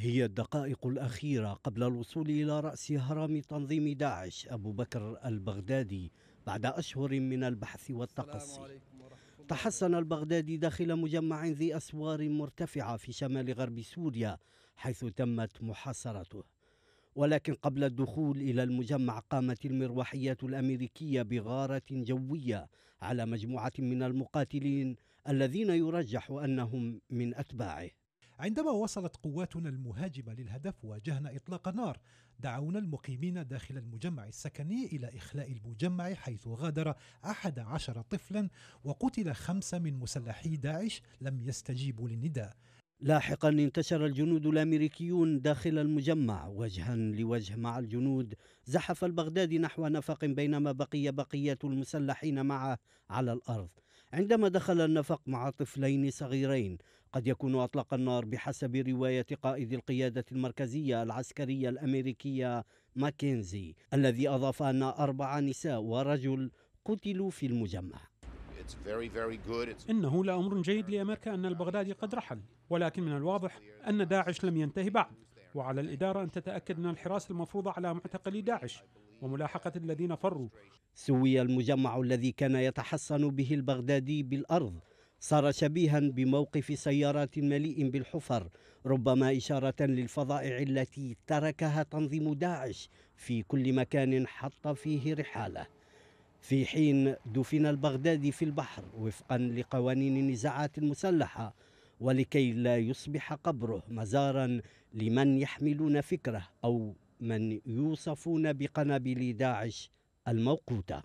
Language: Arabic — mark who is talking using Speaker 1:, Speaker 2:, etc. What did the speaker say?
Speaker 1: هي الدقائق الأخيرة قبل الوصول إلى رأس هرم تنظيم داعش أبو بكر البغدادي بعد أشهر من البحث والتقصي تحصن البغدادي داخل مجمع ذي أسوار مرتفعة في شمال غرب سوريا حيث تمت محاصرته ولكن قبل الدخول إلى المجمع قامت المروحيات الأمريكية بغارة جوية على مجموعة من المقاتلين الذين يرجح أنهم من أتباعه عندما وصلت قواتنا
Speaker 2: المهاجمة للهدف واجهنا إطلاق نار دعونا المقيمين داخل المجمع السكني إلى إخلاء المجمع حيث غادر أحد عشر طفلا وقتل خمسة من مسلحي داعش لم يستجيبوا للنداء
Speaker 1: لاحقا انتشر الجنود الامريكيون داخل المجمع وجها لوجه مع الجنود زحف البغدادي نحو نفق بينما بقي بقيه المسلحين معه على الارض عندما دخل النفق مع طفلين صغيرين قد يكون أطلق النار بحسب رواية قائد القيادة المركزية العسكرية الأمريكية ماكنزي الذي أضاف أن أربع نساء ورجل قتلوا في المجمع إنه
Speaker 3: لأمر جيد لأمريكا أن البغدادي قد رحل ولكن من الواضح أن داعش لم ينتهي بعد وعلى الإدارة أن تتأكد من الحراسة المفروضة على معتقلي داعش وملاحقة
Speaker 1: الذين فروا سوي المجمع الذي كان يتحصن به البغدادي بالأرض صار شبيها بموقف سيارات مليء بالحفر ربما إشارة للفظائع التي تركها تنظيم داعش في كل مكان حط فيه رحاله في حين دفن البغدادي في البحر وفقا لقوانين النزاعات المسلحة ولكي لا يصبح قبره مزارا لمن يحملون فكره أو من يوصفون بقنابل داعش الموقوته